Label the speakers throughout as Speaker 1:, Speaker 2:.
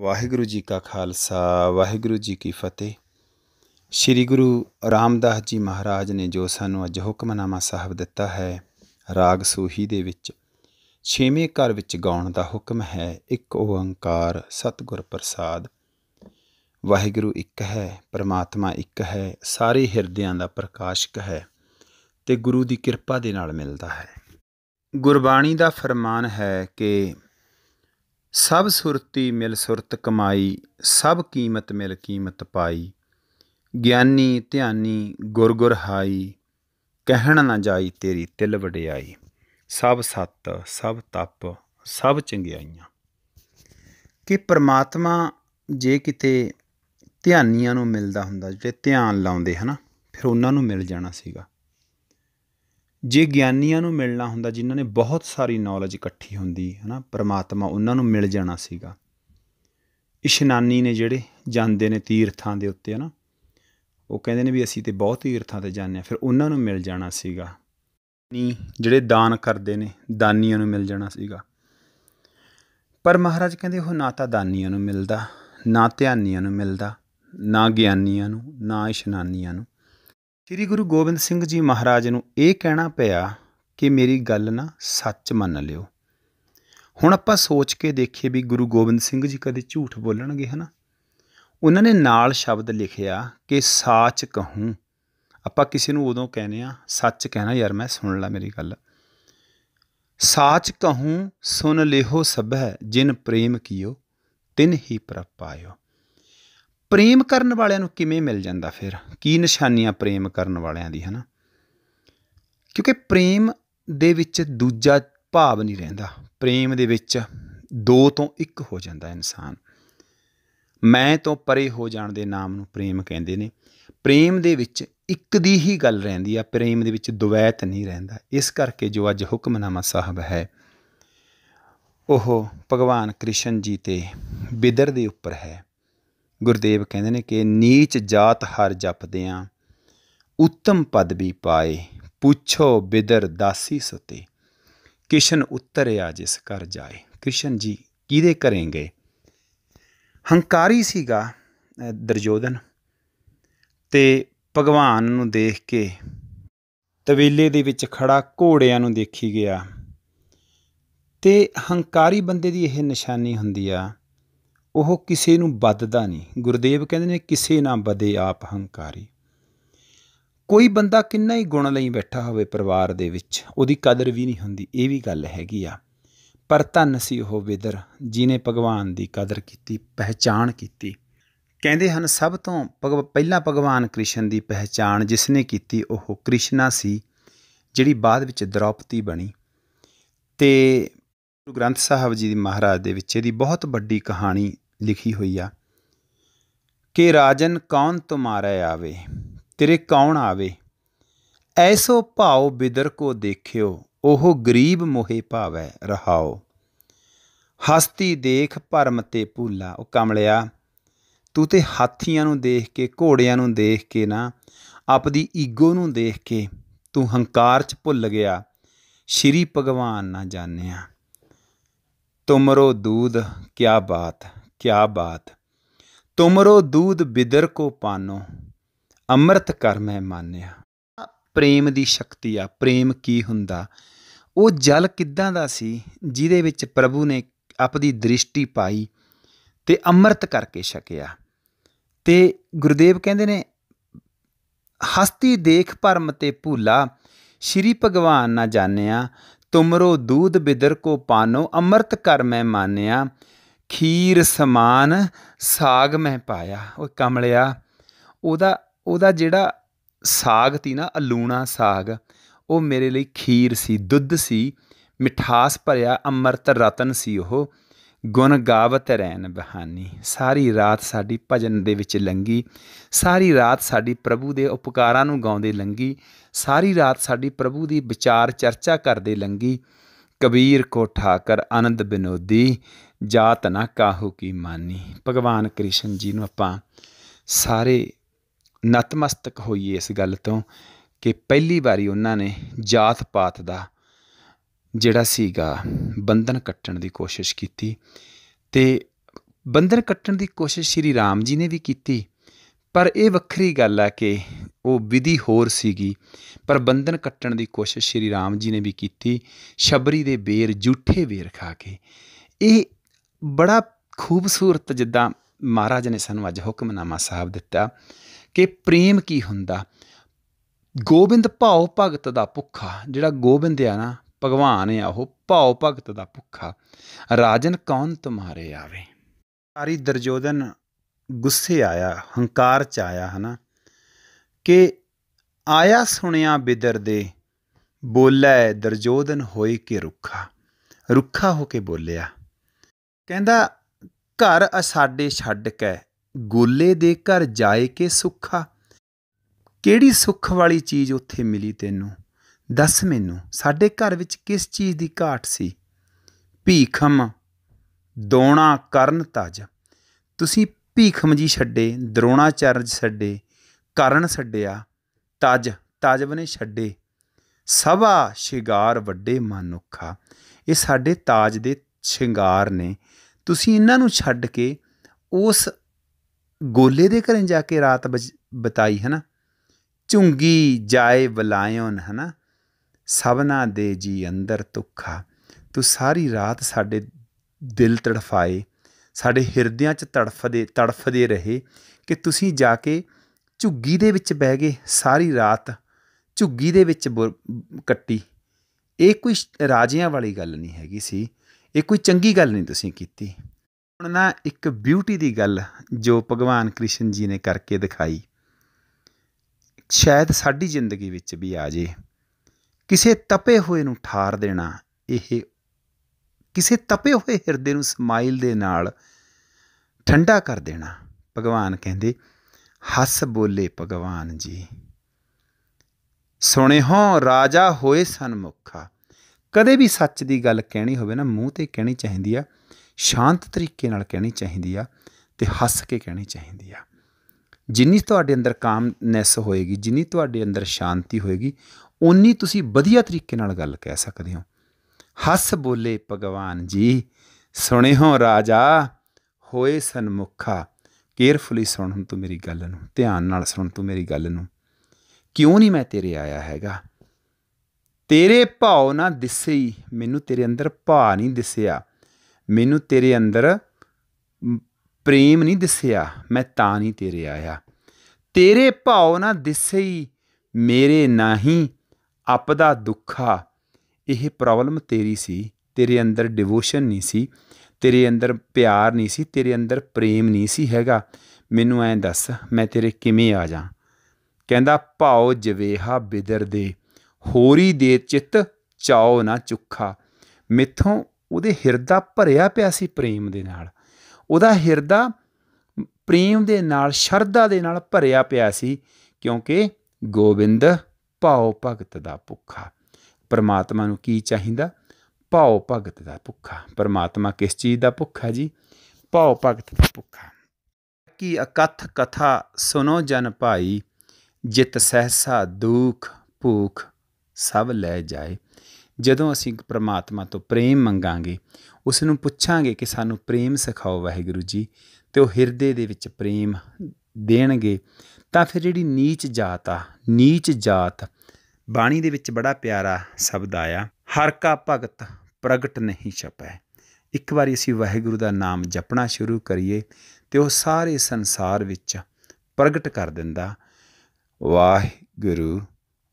Speaker 1: ਵਾਹਿਗੁਰੂ ਜੀ ਕਾ ਖਾਲਸਾ ਵਾਹਿਗੁਰੂ ਜੀ ਕੀ ਫਤਿਹ ਸ੍ਰੀ ਗੁਰੂ ਰਾਮਦਾਸ ਜੀ ਮਹਾਰਾਜ ਨੇ ਜੋ ਸਾਨੂੰ ਅੱਜ ਹੁਕਮਨਾਮਾ ਸਾਹਿਬ ਦਿੱਤਾ ਹੈ ਰਾਗ ਸੂਹੀ ਦੇ ਵਿੱਚ ਛੇਵੇਂ ਘਰ ਵਿੱਚ ਗਾਉਣ ਦਾ ਹੁਕਮ ਹੈ ਇੱਕ ਓੰਕਾਰ ਸਤਿਗੁਰ ਪ੍ਰਸਾਦ ਵਾਹਿਗੁਰੂ ਇੱਕ ਹੈ ਪ੍ਰਮਾਤਮਾ ਇੱਕ ਹੈ ਸਾਰੇ ਹਿਰਦਿਆਂ ਦਾ ਪ੍ਰਕਾਸ਼ਕ ਹੈ ਤੇ ਗੁਰੂ ਦੀ ਕਿਰਪਾ ਦੇ ਨਾਲ ਮਿਲਦਾ ਹੈ ਗੁਰਬਾਣੀ ਦਾ ਫਰਮਾਨ ਹੈ ਕਿ ਸਭ ਸੁਰਤੀ ਮਿਲ ਸੁਰਤ ਕਮਾਈ ਸਭ ਕੀਮਤ ਮਿਲ ਕੀਮਤ ਪਾਈ ਗਿਆਨੀ ਧਿਆਨੀ ਗੁਰ ਗੁਰ ਹਾਈ ਕਹਿਣ ਨਾ ਜਾਈ ਤੇਰੀ ਤਿਲ ਵਡਿਆਈ ਸਭ ਸਤ ਸਭ ਤਪ ਸਭ ਚੰਗਿਆਈਆਂ ਕਿ ਪ੍ਰਮਾਤਮਾ ਜੇ ਕਿਤੇ ਧਿਆਨੀਆਂ ਨੂੰ ਮਿਲਦਾ ਹੁੰਦਾ ਜਿਹੜੇ ਧਿਆਨ ਲਾਉਂਦੇ ਹਨਾ ਫਿਰ ਉਹਨਾਂ ਨੂੰ ਮਿਲ ਜਾਣਾ ਸੀਗਾ ਜੇ ਗਿਆਨੀਆਂ ਨੂੰ ਮਿਲਣਾ ਹੁੰਦਾ ਜਿਨ੍ਹਾਂ ਨੇ ਬਹੁਤ ਸਾਰੀ ਨੌਲੇਜ ਇਕੱਠੀ ਹੁੰਦੀ ਹੈ ਨਾ ਪ੍ਰਮਾਤਮਾ ਉਹਨਾਂ ਨੂੰ ਮਿਲ ਜਾਣਾ ਸੀਗਾ ਇਸ਼ਨਾਨੀ ਨੇ ਜਿਹੜੇ ਜਾਂਦੇ ਨੇ ਤੀਰਥਾਂ ਦੇ ਉੱਤੇ ਹੈ ਨਾ ਉਹ ਕਹਿੰਦੇ ਨੇ ਵੀ ਅਸੀਂ ਤੇ ਬਹੁਤ ਤੀਰਥਾਂ ਤੇ ਜਾਂਦੇ ਆ ਫਿਰ ਉਹਨਾਂ ਨੂੰ ਮਿਲ ਜਾਣਾ ਸੀਗਾ ਨੀ ਜਿਹੜੇ ਦਾਨ ਕਰਦੇ ਨੇ ਦਾਨੀਆਂ ਨੂੰ ਮਿਲ ਜਾਣਾ ਸੀਗਾ ਪਰ ਮਹਾਰਾਜ ਕਹਿੰਦੇ ਉਹ ਨਾ ਤਾਂ ਦਾਨੀਆਂ ਨੂੰ ਮਿਲਦਾ ਨਾ ਧਿਆਨੀਆਂ ਨੂੰ ਮਿਲਦਾ ਨਾ ਗਿਆਨੀਆਂ ਨੂੰ ਨਾ ਇਸ਼ਨਾਨੀਆਂ ਨੂੰ ਸ੍ਰੀ ਗੁਰੂ ਗੋਬਿੰਦ ਸਿੰਘ ਜੀ ਮਹਾਰਾਜ ਨੂੰ ਇਹ ਕਹਿਣਾ ਪਿਆ ਕਿ ਮੇਰੀ ਗੱਲ ਨਾ ਸੱਚ ਮੰਨ ਲਿਓ ਹੁਣ ਆਪਾਂ ਸੋਚ ਕੇ ਦੇਖੀਏ ਵੀ ਗੁਰੂ ਗੋਬਿੰਦ ਸਿੰਘ ਜੀ ਕਦੇ ਝੂਠ ਬੋਲਣਗੇ ਹਨਾ ਉਹਨਾਂ ਨੇ ਨਾਲ ਸ਼ਬਦ ਲਿਖਿਆ ਕਿ ਸਾਚ ਕਹੂੰ ਆਪਾਂ ਕਿਸੇ ਨੂੰ ਉਦੋਂ ਕਹਿੰਦੇ ਆ ਸੱਚ ਕਹਿਣਾ ਯਾਰ ਮੈਂ ਸੁਣ ਲੈ ਮੇਰੀ ਗੱਲ ਸਾਚ ਕਹੂੰ ਸੁਣ ਲਿਹੋ ਸਭੈ ਜਿਨ ਪ੍ਰੇਮ ਕੀਓ ਤਿਨ ਹੀ ਪ੍ਰਪਾਇਓ ਪ੍ਰੇਮ ਕਰਨ ਵਾਲਿਆਂ ਨੂੰ ਕਿਵੇਂ ਮਿਲ ਜਾਂਦਾ ਫਿਰ ਕੀ ਨਿਸ਼ਾਨੀਆਂ ਪ੍ਰੇਮ ਕਰਨ ਵਾਲਿਆਂ ਦੀ ਹਨਾ ਕਿਉਂਕਿ ਪ੍ਰੇਮ ਦੇ ਵਿੱਚ ਦੂਜਾ ਭਾਵ ਨਹੀਂ ਰਹਿੰਦਾ ਪ੍ਰੇਮ ਦੇ ਵਿੱਚ ਦੋ ਤੋਂ ਇੱਕ ਹੋ ਜਾਂਦਾ ਇਨਸਾਨ ਮੈਂ ਤੋਂ ਪਰੇ ਹੋ ਜਾਣ ਦੇ ਨਾਮ ਨੂੰ ਪ੍ਰੇਮ ਕਹਿੰਦੇ ਨੇ ਪ੍ਰੇਮ ਦੇ ਵਿੱਚ ਇੱਕ ਦੀ ਹੀ ਗੱਲ ਰਹਿੰਦੀ ਆ ਪ੍ਰੇਮ ਦੇ ਵਿੱਚ ਦੁਵੈਤ ਨਹੀਂ ਰਹਿੰਦਾ ਇਸ ਕਰਕੇ ਜੋ ਅੱਜ ਹੁਕਮਨਾਮਾ ਸਾਹਿਬ ਹੈ ਉਹ ਭਗਵਾਨ ਕ੍ਰਿਸ਼ਨ ਜੀ ਤੇ ਬਿਦਰ ਦੇ ਉੱਪਰ ਹੈ ਗੁਰਦੇਵ ਕਹਿੰਦੇ ਨੇ ਕਿ ਨੀਚ ਜਾਤ ਹਰ ਜਪਦੇ ਆ ਉੱਤਮ ਪਦਵੀ ਪਾਏ ਪੁੱਛੋ ਬਿਦਰ ਦਾਸੀ ਸੁਤੇ ਕਿਸ਼ਨ ਉਤਰਿਆ ਜਿਸ ਕਰ ਜਾਏ ਕ੍ਰਿਸ਼ਨ ਜੀ ਕਿਹਦੇ ਘਰੇ ਗਏ ਹੰਕਾਰੀ ਸੀਗਾ ਦਰਜੋਦਨ ਤੇ ਭਗਵਾਨ ਨੂੰ ਦੇਖ ਕੇ ਤਵੇਲੇ ਦੇ ਵਿੱਚ ਖੜਾ ਘੋੜਿਆਂ ਨੂੰ ਦੇਖੀ ਗਿਆ ਤੇ ਹੰਕਾਰੀ ਬੰਦੇ ਦੀ ਇਹ ਨਿਸ਼ਾਨੀ ਹੁੰਦੀ ਆ ਉਹ ਕਿਸੇ ਨੂੰ ਬੱਦਦਾ ਨਹੀਂ ਗੁਰਦੇਵ ਕਹਿੰਦੇ ਨੇ ਕਿਸੇ ਨਾ ਬਦੇ ਆਪ ਹੰਕਾਰੀ ਕੋਈ ਬੰਦਾ ਕਿੰਨਾ ਹੀ ਗੁਣ ਲਈ ਬੈਠਾ ਹੋਵੇ ਪਰਿਵਾਰ ਦੇ ਵਿੱਚ ਉਹਦੀ ਕਦਰ ਵੀ ਨਹੀਂ ਹੁੰਦੀ ਇਹ ਵੀ ਗੱਲ ਹੈਗੀ ਆ ਪਰ ਧੰਨ ਸੀ ਉਹ ਵਿਦਰ ਜਿਨੇ ਭਗਵਾਨ ਦੀ ਕਦਰ ਕੀਤੀ ਪਹਿਚਾਣ ਕੀਤੀ ਕਹਿੰਦੇ ਹਨ ਸਭ ਤੋਂ ਪਹਿਲਾਂ ਭਗਵਾਨ ਕ੍ਰਿਸ਼ਨ ਦੀ ਪਹਿਚਾਣ ਜਿਸ ਨੇ ਕੀਤੀ ਉਹ ਕ੍ਰਿਸ਼ਨਾ ਸੀ ਜਿਹੜੀ ਬਾਅਦ ਵਿੱਚ ਦ੍ਰੋਪਦੀ ਬਣੀ ਤੇ ਗੁਰੂ ਗ੍ਰੰਥ ਸਾਹਿਬ ਜੀ ਦੀ ਮਹਾਰਾਜ ਦੇ ਵਿੱਚ ਇਹਦੀ ਬਹੁਤ ਵੱਡੀ ਕਹਾਣੀ ਲਿਖੀ ਹੋਈ ਆ ਕਿ ਰਾਜਨ ਕੌਣ ਤੁਮਾਰੇ ਆਵੇ ਤੇਰੇ ਕੌਣ ਆਵੇ ਐਸੋ ਭਾਉ ਬਿਦਰ ਕੋ ਦੇਖਿਓ ਉਹ ਗਰੀਬ ਮੋਹੇ ਭਾਵੈ ਰਹਾਓ ਹਸਤੀ ਦੇਖ ਭਰਮ ਤੇ ਭੂਲਾ ਉਹ ਕਮਲਿਆ ਤੂੰ ਤੇ ਹਾਥੀਆਂ ਨੂੰ ਦੇਖ ਕੇ ਘੋੜਿਆਂ ਨੂੰ ਦੇਖ ਕੇ ਨਾ ਆਪਦੀ ਈਗੋ ਨੂੰ ਦੇਖ ਕੇ ਤੂੰ ਹੰਕਾਰ ਚ ਭੁੱਲ ਗਿਆ ਸ਼੍ਰੀ ਭਗਵਾਨ ਨਾ ਜਾਣਿਆ ਤੁਮਰੋ ਦੂਦ ਕਿਆ ਬਾਤ ਕਿਆ ਬਾਤ ਤੁਮਰੋ ਦੂਧ ਬਿਦਰ ਕੋ ਪਾਨੋ ਅੰਮ੍ਰਿਤ ਕਰ ਮੈਂ ਮਾਨਿਆ ਪ੍ਰੇਮ ਦੀ ਸ਼ਕਤੀ ਆ ਪ੍ਰੇਮ ਕੀ ਹੁੰਦਾ ਉਹ ਜਲ ਕਿੱਦਾਂ ਦਾ ਸੀ ਜਿਹਦੇ ਵਿੱਚ ਪ੍ਰਭੂ ਨੇ ਆਪਣੀ ਦ੍ਰਿਸ਼ਟੀ ਪਾਈ ਤੇ ਅੰਮ੍ਰਿਤ ਕਰਕੇ ਛਕਿਆ ਤੇ ਗੁਰਦੇਵ ਕਹਿੰਦੇ ਨੇ ਹਸਤੀ ਦੇਖ ਪਰਮ ਤੇ ਭੂਲਾ ਸ਼੍ਰੀ ਭਗਵਾਨ ਨਾ ਜਾਣਿਆ ਤੁਮਰੋ ਦੂਧ ਬਿਦਰ ਕੋ ਪਾਨੋ ਅੰਮ੍ਰਿਤ ਕਰ ਮੈਂ ਮਾਨਿਆ ਖੀਰ ਸਮਾਨ ਸਾਗ ਮੈਂ ਪਾਇਆ ਓਏ ਕਮਲਿਆ ਉਹਦਾ ਉਹਦਾ ਜਿਹੜਾ ਸਾਗ ਤੀ ਨਾ ਅਲੂਣਾ ਸਾਗ ਉਹ ਮੇਰੇ ਲਈ ਖੀਰ ਸੀ ਦੁੱਧ ਸੀ ਮਿਠਾਸ ਭਰਿਆ ਅੰਮ੍ਰਿਤ ਰਤਨ ਸੀ ਉਹ ਗੁਣ ਗਾਵਤ ਰਹਿਣ ਬਹਾਨੀ ਸਾਰੀ ਰਾਤ ਸਾਡੀ ਭਜਨ ਦੇ ਵਿੱਚ ਲੰਗੀ ਸਾਰੀ ਰਾਤ ਸਾਡੀ ਪ੍ਰਭੂ ਦੇ ਉਪਕਾਰਾਂ ਨੂੰ ਗਾਉਂਦੇ ਲੰਗੀ ਸਾਰੀ ਰਾਤ ਸਾਡੀ ਪ੍ਰਭੂ ਦੀ ਵਿਚਾਰ ਚਰਚਾ ਕਰਦੇ ਲੰਗੀ ਕਬੀਰ ਕੋ ਠਾਕਰ ਆਨੰਦ ਬਿਨੋਦੀ ਜਾਤ ਨਾ ਕਾਹੂ ਕੀ ਮਾਨੀ ਭਗਵਾਨ ਕ੍ਰਿਸ਼ਨ ਜੀ ਨੂੰ ਆਪਾਂ ਸਾਰੇ ਨਤਮਸਤਕ ਹੋਈਏ ਇਸ ਗੱਲ ਤੋਂ ਕਿ ਪਹਿਲੀ ਵਾਰੀ ਉਹਨਾਂ ਨੇ ਜਾਤ ਪਾਤ ਦਾ ਜਿਹੜਾ ਸੀਗਾ ਬੰਧਨ ਕੱਟਣ ਦੀ ਕੋਸ਼ਿਸ਼ ਕੀਤੀ ਤੇ ਬੰਧਨ ਕੱਟਣ ਦੀ ਕੋਸ਼ਿਸ਼ ਸ਼੍ਰੀ ਰਾਮ ਜੀ ਨੇ ਵੀ ਕੀਤੀ ਪਰ ਇਹ ਵੱਖਰੀ ਗੱਲ ਆ ਕਿ ਉਹ ਵਿਧੀ ਹੋਰ ਸੀਗੀ ਪਰ ਬੰਧਨ ਕੱਟਣ ਦੀ ਕੋਸ਼ਿਸ਼ ਸ਼੍ਰੀ ਰਾਮ ਜੀ ਨੇ ਵੀ ਕੀਤੀ ਸ਼ਬਰੀ ਦੇ ਬੇਰ ਝੂਠੇ ਬੇਰ ਖਾ ਕੇ ਇਹ ਬੜਾ ਖੂਬਸੂਰਤ ਜਿੱਦਾਂ ਮਹਾਰਾਜ ਨੇ ਸਾਨੂੰ ਅੱਜ ਹੁਕਮਨਾਮਾ ਸਾਹਿਬ ਦਿੱਤਾ ਕਿ ਪ੍ਰੇਮ ਕੀ ਹੁੰਦਾ ਗੋਬਿੰਦ ਭਾਉ ਭਗਤ ਦਾ ਭੁੱਖਾ ਜਿਹੜਾ ਗੋਬਿੰਦ ਆ ਨਾ ਭਗਵਾਨ ਆ ਉਹ ਭਾਉ ਭਗਤ ਦਾ ਭੁੱਖਾ ਰਾਜਨ ਕੌਣ ਤੁਮਾਰੇ ਆਵੇ ਸਾਰੀ ਦਰਜੋਦਨ ਗੁੱਸੇ ਆਇਆ ਹੰਕਾਰ ਚ ਆਇਆ ਹਨਾ ਕਿ ਆਇਆ ਸੁਣਿਆ ਬਿਦਰ ਦੇ ਬੋਲੇ ਦਰਜੋਦਨ ਹੋਈ ਕਿ ਰੁੱਖਾ ਰੁੱਖਾ ਹੋ ਕੇ ਬੋਲਿਆ ਕਹਿੰਦਾ ਘਰ ਸਾਡੇ ਛੱਡ ਕੇ ਗੋਲੇ ਦੇ ਘਰ ਜਾਏ ਕੇ ਸੁੱਖਾ ਕਿਹੜੀ ਸੁੱਖ ਵਾਲੀ ਚੀਜ਼ ਉੱਥੇ ਮਿਲੀ ਤੈਨੂੰ ਦੱਸ ਮੈਨੂੰ ਸਾਡੇ ਘਰ ਵਿੱਚ ਕਿਸ ਚੀਜ਼ ਦੀ ਘਾਟ ਸੀ ਭੀਖਮ ਦੋਣਾ ਕਰਨ ਤਜ ਤੁਸੀਂ ਭੀਖਮ ਜੀ ਛੱਡੇ ਦਰੋਣਾਚਾਰਜ ਛੱਡੇ ਕਰਨ ਛੱਡਿਆ ਤਜ ਤਜ ਬਨੇ ਛੱਡੇ ਸਭਾ ਸ਼ਿੰਗਾਰ ਵੱਡੇ ਮਨੁੱਖਾ ਇਹ ਸਾਡੇ ਤਾਜ ਦੇ ਸ਼ਿੰਗਾਰ ਨੇ ਤੁਸੀਂ ਇਹਨਾਂ ਨੂੰ ਛੱਡ ਕੇ ਉਸ ਗੋਲੇ ਦੇ ਘਰੇ ਜਾ ਕੇ ਰਾਤ ਬਤਾਈ ਹੈ ਨਾ ਝੁੰਗੀ ਜਾਏ ਬਲਾਇਓਨ ਹੈ ਨਾ ਸਭਨਾ ਦੇ ਜੀ ਅੰਦਰ ਤੁਖਾ ਤੂੰ ਸਾਰੀ ਰਾਤ ਸਾਡੇ ਦਿਲ ਤੜਫਾਏ ਸਾਡੇ ਹਿਰਦਿਆਂ 'ਚ ਤੜਫਦੇ ਤੜਫਦੇ ਰਹੇ ਕਿ ਤੁਸੀਂ ਜਾ ਕੇ ਝੁੱਗੀ ਦੇ ਵਿੱਚ ਬਹਿ ਗਏ ਸਾਰੀ ਰਾਤ ਝੁੱਗੀ ਦੇ ਵਿੱਚ ਕੱਟੀ ਇਹ ਕੋਈ ਰਾਜਿਆਂ ਵਾਲੀ ਗੱਲ ਨਹੀਂ ਹੈਗੀ ਸੀ ਇਹ ਕੋਈ ਚੰਗੀ ਗੱਲ ਨਹੀਂ ਤੁਸੀਂ ਕੀਤੀ ਹੁਣ ਨਾ ਇੱਕ ਬਿਊਟੀ ਦੀ ਗੱਲ ਜੋ ਭਗਵਾਨ ਕ੍ਰਿਸ਼ਨ ਜੀ ਨੇ ਕਰਕੇ ਦਿਖਾਈ ਸ਼ਾਇਦ ਸਾਡੀ ਜ਼ਿੰਦਗੀ ਵਿੱਚ ਵੀ ਆ ਜੇ ਕਿਸੇ ਤਪੇ ਹੋਏ ਨੂੰ ਠਾਰ ਦੇਣਾ ਇਹ ਕਿਸੇ ਤਪੇ ਹੋਏ ਹਿਰਦੇ ਨੂੰ ਸਮਾਈਲ ਦੇ ਨਾਲ ਠੰਡਾ ਕਰ ਦੇਣਾ ਭਗਵਾਨ ਕਹਿੰਦੇ ਹੱਸ ਬੋਲੇ ਭਗਵਾਨ ਜੀ ਸੁਣਿਓ ਰਾਜਾ ਹੋਏ ਸਨਮੁਖਾ ਕਦੇ ਵੀ ਸੱਚ ਦੀ ਗੱਲ ਕਹਿਣੀ ਹੋਵੇ ਨਾ ਮੂੰਹ ਤੇ ਕਹਿਣੀ ਚਾਹੀਦੀ ਆ ਸ਼ਾਂਤ ਤਰੀਕੇ ਨਾਲ ਕਹਿਣੀ ਚਾਹੀਦੀ ਆ ਤੇ ਹੱਸ ਕੇ ਕਹਿਣੀ ਚਾਹੀਦੀ ਆ ਜਿੰਨੀ ਤੁਹਾਡੇ ਅੰਦਰ ਕਾਮਨੈਸ ਹੋਏਗੀ ਜਿੰਨੀ ਤੁਹਾਡੇ ਅੰਦਰ ਸ਼ਾਂਤੀ ਹੋਏਗੀ ਉਨੀ ਤੁਸੀਂ ਵਧੀਆ ਤਰੀਕੇ ਨਾਲ ਗੱਲ ਕਹਿ ਸਕਦੇ ਹੋ ਹੱਸ ਬੋਲੇ ਭਗਵਾਨ ਜੀ ਸੁਣਿਓ ਰਾਜਾ ਹੋਏ ਸਨਮੁਖਾ ਕੇਅਰਫੁਲੀ ਸੁਣ ਤੋਂ ਤੂੰ ਮੇਰੀ ਗੱਲ ਨੂੰ ਧਿਆਨ ਨਾਲ ਸੁਣ ਤੂੰ ਮੇਰੀ ਗੱਲ ਨੂੰ ਕਿਉਂ ਨਹੀਂ ਮੈਂ ਤੇਰੇ ਆਇਆ ਹੈਗਾ ਤੇਰੇ ਭਾਉ ਨਾ ਦਿਸਈ ਮੈਨੂੰ ਤੇਰੇ ਅੰਦਰ ਭਾ ਨਹੀਂ ਦਿਸਿਆ ਮੈਨੂੰ ਤੇਰੇ ਅੰਦਰ ਪ੍ਰੇਮ ਨਹੀਂ ਦਿਸਿਆ ਮੈਂ ਤਾਂ ਨਹੀਂ ਤੇਰੇ ਆਇਆ ਤੇਰੇ ਭਾਉ ਨਾ ਦਿਸਈ ਮੇਰੇ ਨਹੀਂ ਆਪਦਾ ਦੁੱਖਾ ਇਹ ਪ੍ਰੋਬਲਮ ਤੇਰੀ ਸੀ ਤੇਰੇ ਅੰਦਰ ਡਿਵੋਸ਼ਨ ਨਹੀਂ ਸੀ ਤੇਰੇ ਅੰਦਰ ਪਿਆਰ ਨਹੀਂ ਸੀ ਤੇਰੇ ਅੰਦਰ ਪ੍ਰੇਮ ਨਹੀਂ ਸੀ ਹੈਗਾ ਮੈਨੂੰ ਐਂ ਦੱਸ ਮੈਂ ਤੇਰੇ ਕਿਵੇਂ ਆ ਜਾ ਕਹਿੰਦਾ ਭਾਉ ਜਵੇਹਾ ਬਿਦਰ ਦੇ ਹੋਰੀ ਦੇ ਚਿੱਤ ਚਾਉ ਨਾ ਚੁੱਖਾ ਮਿੱਥੋਂ ਉਹਦੇ ਹਿਰਦਾ ਭਰਿਆ ਪਿਆ ਸੀ ਪ੍ਰੇਮ ਦੇ ਨਾਲ ਉਹਦਾ ਹਿਰਦਾ ਪ੍ਰੇਮ ਦੇ ਨਾਲ ਸ਼ਰਧਾ ਦੇ ਨਾਲ ਭਰਿਆ ਪਿਆ ਸੀ ਕਿਉਂਕਿ ਗੋਬਿੰਦ ਭਾਉ ਭਗਤ ਦਾ ਭੁੱਖਾ ਪਰਮਾਤਮਾ ਨੂੰ ਕੀ ਚਾਹੀਦਾ ਭਾਉ ਭਗਤ ਦਾ ਭੁੱਖਾ ਪਰਮਾਤਮਾ ਕਿਸ ਚੀਜ਼ ਦਾ ਭੁੱਖਾ ਜੀ ਭਾਉ ਭਗਤ ਦਾ ਭੁੱਖਾ ਕੀ ਅਕਥ ਕਥਾ ਸੁਨੋ ਜਨ ਭਾਈ ਜਿਤ ਸਹਸਾ ਦੁਖ ਭੂਖ ਸਭ ਲੈ ਜਾਏ ਜਦੋਂ ਅਸੀਂ ਪ੍ਰਮਾਤਮਾ ਤੋਂ ਪ੍ਰੇਮ ਮੰਗਾਂਗੇ ਉਸ ਨੂੰ ਪੁੱਛਾਂਗੇ ਕਿ ਸਾਨੂੰ ਪ੍ਰੇਮ ਸਿਖਾਓ ਵਾਹਿਗੁਰੂ ਜੀ ਤੇ ਉਹ ਹਿਰਦੇ ਦੇ ਵਿੱਚ ਪ੍ਰੇਮ ਦੇਣਗੇ ਤਾਂ ਫਿਰ ਜਿਹੜੀ ਨੀਚ ਜਾਤ ਆ ਨੀਚ ਜਾਤ ਬਾਣੀ ਦੇ ਵਿੱਚ ਬੜਾ ਪਿਆਰਾ ਸ਼ਬਦ ਆਇਆ ਹਰ ਕਾ ਭਗਤ ਪ੍ਰਗਟ ਨਹੀਂ ਛਪੈ ਇੱਕ ਵਾਰੀ ਅਸੀਂ ਵਾਹਿਗੁਰੂ ਦਾ ਨਾਮ ਜਪਣਾ ਸ਼ੁਰੂ ਕਰੀਏ ਤੇ ਉਹ ਸਾਰੇ ਸੰਸਾਰ ਵਿੱਚ ਪ੍ਰਗਟ ਕਰ ਦਿੰਦਾ ਵਾਹਿਗੁਰੂ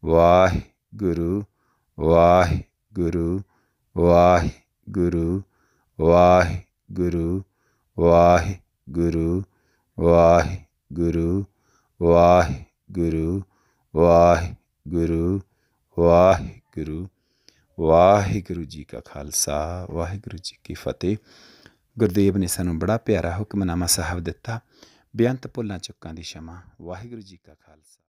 Speaker 1: ਵਾਹਿ ਗੁਰੂ ਵਾਹਿਗੁਰੂ ਵਾਹਿਗੁਰੂ ਵਾਹਿਗੁਰੂ ਵਾਹਿਗੁਰੂ ਵਾਹਿਗੁਰੂ ਵਾਹਿਗੁਰੂ ਵਾਹਿਗੁਰੂ ਵਾਹਿਗੁਰੂ ਵਾਹਿਗੁਰੂ ਜੀ ਕਾ ਖਾਲਸਾ ਵਾਹਿਗੁਰੂ ਜੀ ਕੀ ਫਤਿਹ ਗੁਰਦੇਵ ਨੇ ਸਾਨੂੰ ਬੜਾ ਪਿਆਰਾ ਹੁਕਮਨਾਮਾ ਸਾਹਿਬ ਦਿੱਤਾ ਬੇਅੰਤ ਭੁੱਲਾਂ ਚੁੱਕਾਂ ਦੀ ਸ਼ਮਾ ਵਾਹਿਗੁਰੂ ਜੀ ਕਾ ਖਾਲਸਾ